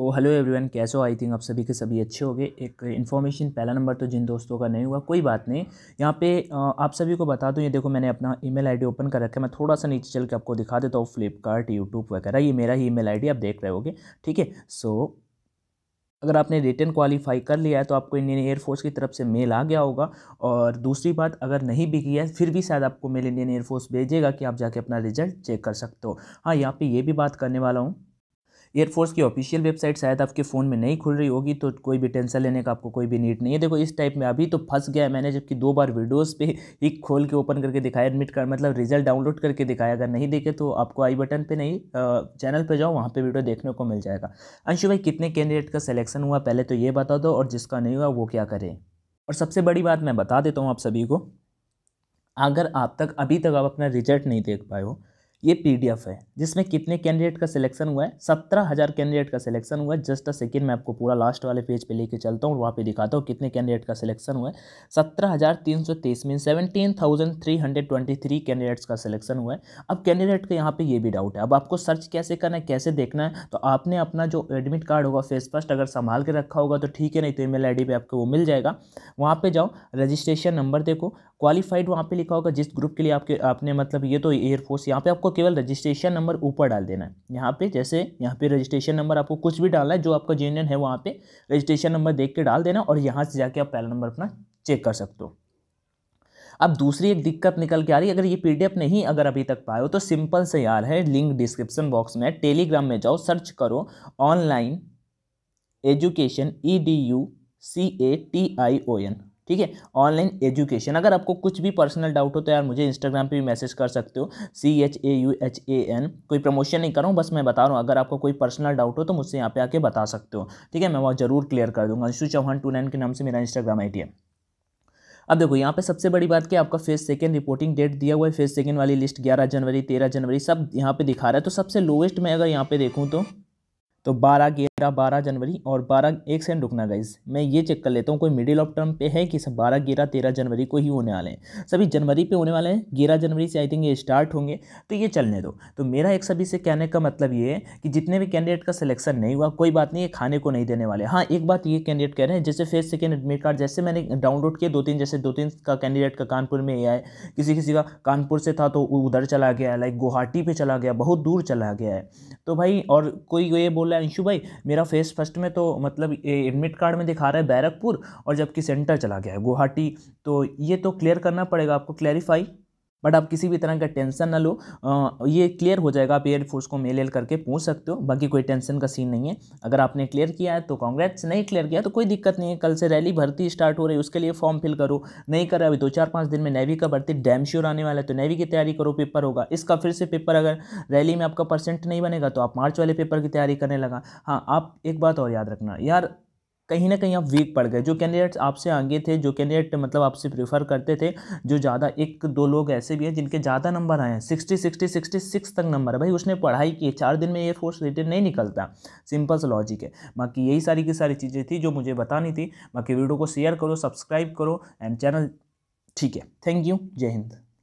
तो hello everyone कैसे हो आई थिंक आप सभी के सभी अच्छे होंगे एक इन्फॉर्मेशन पहला नंबर तो जिन दोस्तों का नहीं हुआ कोई बात नहीं यहाँ पे आप सभी को बता दूँ ये देखो मैंने अपना ईमेल आईडी ओपन कर रखा है मैं थोड़ा सा नीचे चल के आपको दिखा देता हूँ फ्लिपकार्ट यूट्यूब वगैरह ये मेरा ही ई मेल आप देख रहे होगे ठीक है सो अगर आपने रिटर्न क्वालिफाई कर लिया है तो आपको इंडियन एयरफोर्स की तरफ से मेल आ गया होगा और दूसरी बात अगर नहीं भी किया है फिर भी शायद आपको मेल इंडियन एयरफोर्स भेजेगा कि आप जाके अपना रिजल्ट चेक कर सकते हो हाँ यहाँ पे ये भी बात करने वाला हूँ एयरफोर्स की ऑफिशियल वेबसाइट शायद आपके फ़ोन में नहीं खुल रही होगी तो कोई भी टेंशन लेने का आपको कोई भी नीड नहीं है देखो इस टाइप में अभी तो फंस गया है मैंने जबकि दो बार वीडियोज़ पर ही खोल के ओपन करके दिखाया एडमिट कार्ड मतलब रिजल्ट डाउनलोड करके दिखाया अगर नहीं देखे तो आपको आई बटन पर नहीं चैनल पर जाओ वहाँ पर वीडियो देखने को मिल जाएगा अंशु भाई कितने कैंडिडेट का सिलेक्शन हुआ पहले तो ये बता दो और जिसका नहीं हुआ वो क्या करें और सबसे बड़ी बात मैं बता देता हूँ आप सभी को अगर आप तक अभी तक आप अपना रिजल्ट नहीं देख पाए हो ये पीडीएफ है जिसमें कितने कैंडिडेट का सिलेक्शन हुआ है सत्रह हज़ार कैंडिडेट का सिलेक्शन हुआ है जस्ट अ सेकेंड मैं आपको पूरा लास्ट वाले पेज पे लेके चलता हूँ और वहाँ पे दिखाता हूँ कितने कैंडिडेट का सिलेक्शन हुआ है सत्रह हज़ार तीन सौ तेईस mean seventeen thousand three hundred twenty three candidates का सिलेक्शन हुआ है अब कैंडिडेट का यहाँ पर ये भी डाउट है अब आपको सर्च कैसे करना है कैसे देखना है तो आपने अपना जो एडमिट कार्ड होगा फेस फर्स्ट अगर संभाल के रखा होगा तो ठीक है नहीं तो ई मेल आई आपको वो मिल जाएगा वहाँ पर जाओ रजिस्ट्रेशन नंबर देखो क्वालिफाइड वहाँ पर लिखा होगा जिस ग्रुप के लिए आपके आपने मतलब ये तो एयरफोर्स यहाँ पर आपको केवल रजिस्ट्रेशन नंबर ऊपर डाल देना है यहाँ पे जैसे यहाँ पे रजिस्ट्रेशन नंबर आपको कुछ भी डालना है जो आपका जे है वहाँ पे रजिस्ट्रेशन नंबर देख के डाल देना और यहाँ से जाके आप पहला नंबर अपना चेक कर सकते हो अब दूसरी एक दिक्कत निकल के आ रही है अगर ये पी नहीं अगर अभी तक पाए हो तो सिंपल से यार है लिंक डिस्क्रिप्शन बॉक्स में टेलीग्राम में जाओ सर्च करो online education E D U C A T I O N ठीक है ऑनलाइन एजुकेशन अगर आपको कुछ भी पर्सनल डाउट हो तो यार मुझे इंस्टाग्राम पे भी मैसेज कर सकते हो C H A U H A N कोई प्रमोशन नहीं कर रहा हूँ बस मैं बता रहा हूँ अगर आपको कोई पर्सनल डाउट हो तो मुझसे यहाँ पे आके बता सकते हो ठीक है मैं वहाँ जरूर क्लियर कर दूँगा अंशु चौहान टू नाइन के नाम से मेरा इंस्टाग्राम आई है अब देखो यहाँ पे सबसे बड़ी बात क्या आपका फेस सेकेंड रिपोर्टिंग डेट दिया हुआ है फेस सेकेंड वाली लिस्ट ग्यारह जनवरी तेरह जनवरी सब यहाँ पे दिखा रहा है तो सबसे लोवेस्ट में अगर यहाँ पे देखूँ तो तो बारह गिरा बारह जनवरी और बारह एक सेकंड रुकना गाइज मैं ये चेक कर लेता हूँ कोई मिडिल ऑफ टर्म पे है कि सब बारह ग्यारह तेरह जनवरी को ही होने वाले हैं सभी जनवरी पे होने वाले हैं ग्यारह जनवरी से आई थिंक ये स्टार्ट होंगे तो ये चलने दो तो मेरा एक सभी से कहने का मतलब ये है कि जितने भी कैंडिडेट का सिलेक्शन नहीं हुआ कोई बात नहीं ये खाने को नहीं देने वाले हाँ एक बात ये कैंडिडेट कह रहे हैं जैसे फेस सेकेंड एडमिट कार्ड जैसे मैंने डाउनलोड किया दो तीन जैसे दो तीन का कैंडिडेट का कानपुर में आया किसी किसी का कानपुर से था तो उधर चला गया लाइक गुवाहाटी पर चला गया बहुत दूर चला गया है तो भाई और कोई ये बोल रहा है अंशु भाई मेरा फेस फर्स्ट में तो मतलब एडमिट कार्ड में दिखा रहा है बैरकपुर और जबकि सेंटर चला गया है गुवाहाटी तो ये तो क्लियर करना पड़ेगा आपको क्लैरिफाई बट आप किसी भी तरह का टेंशन ना लो आ, ये क्लियर हो जाएगा आप एयरफोर्स को मेल एल करके पूछ सकते हो बाकी कोई टेंशन का सीन नहीं है अगर आपने क्लियर किया है तो कांग्रेस नहीं क्लियर किया तो कोई दिक्कत नहीं है कल से रैली भर्ती स्टार्ट हो रही है उसके लिए फॉर्म फिल करो नहीं करा अभी दो चार पाँच दिन में नेवी का भर्ती डैम श्योर आने वाला है तो नेवी की तैयारी करो पेपर होगा इसका फिर से पेपर अगर रैली में आपका परसेंट नहीं बनेगा तो आप मार्च वाले पेपर की तैयारी करने लगा हाँ आप एक बात और याद रखना यार कहीं ना कहीं आप वीक पड़ गए जो कैंडिडेट्स आपसे आगे थे जो कैंडिडेट मतलब आपसे प्रीफर करते थे जो ज़्यादा एक दो लोग ऐसे भी हैं जिनके ज़्यादा नंबर आए हैं सिक्सटी सिक्सटी सिक्सटी सिक्स तक नंबर है भाई उसने पढ़ाई की चार दिन में ये फोर्स रिटर्न नहीं निकलता सिंपल सा लॉजिक है बाकी यही सारी की सारी चीज़ें थी जो मुझे बतानी थी बाकी वीडियो को शेयर करो सब्सक्राइब करो एंड चैनल ठीक है थैंक यू जय हिंद